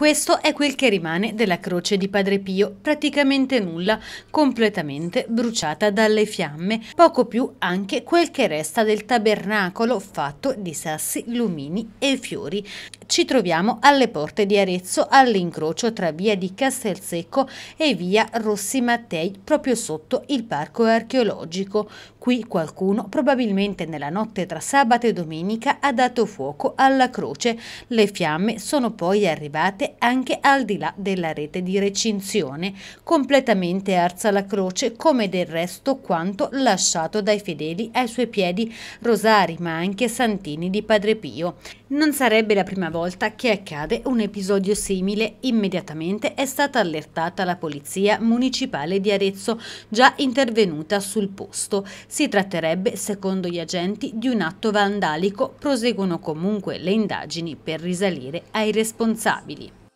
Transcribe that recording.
Questo è quel che rimane della croce di Padre Pio, praticamente nulla, completamente bruciata dalle fiamme, poco più anche quel che resta del tabernacolo fatto di sassi, lumini e fiori. Ci troviamo alle porte di Arezzo, all'incrocio tra via di Castelsecco e via Rossi Mattei, proprio sotto il parco archeologico. Qui qualcuno, probabilmente nella notte tra sabato e domenica, ha dato fuoco alla croce. Le fiamme sono poi arrivate anche al di là della rete di recinzione, completamente arsa la croce come del resto quanto lasciato dai fedeli ai suoi piedi rosari ma anche santini di Padre Pio. Non sarebbe la prima volta che accade un episodio simile. Immediatamente è stata allertata la Polizia Municipale di Arezzo, già intervenuta sul posto. Si tratterebbe, secondo gli agenti, di un atto vandalico. Proseguono comunque le indagini per risalire ai responsabili.